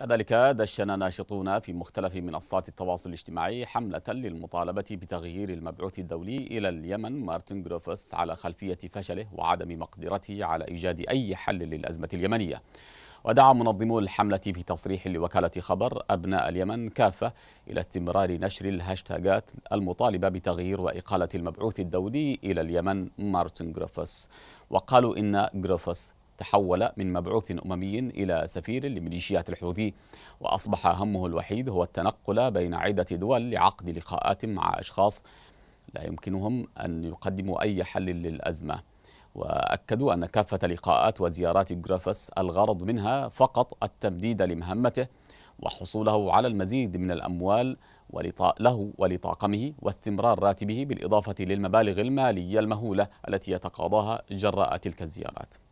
كذلك دشن ناشطون في مختلف منصات التواصل الاجتماعي حملة للمطالبة بتغيير المبعوث الدولي إلى اليمن مارتن جروفس على خلفية فشله وعدم مقدرته على إيجاد أي حل للأزمة اليمنية ودعا منظمو الحملة في تصريح لوكالة خبر أبناء اليمن كافة إلى استمرار نشر الهاشتاجات المطالبة بتغيير وإقالة المبعوث الدولي إلى اليمن مارتن جروفس وقالوا إن جروفس تحول من مبعوث أممي إلى سفير لميليشيات الحوثي وأصبح همه الوحيد هو التنقل بين عدة دول لعقد لقاءات مع أشخاص لا يمكنهم أن يقدموا أي حل للأزمة وأكدوا أن كافة لقاءات وزيارات جرافس الغرض منها فقط التمديد لمهمته وحصوله على المزيد من الأموال له ولطاقمه واستمرار راتبه بالإضافة للمبالغ المالية المهولة التي يتقاضاها جراء تلك الزيارات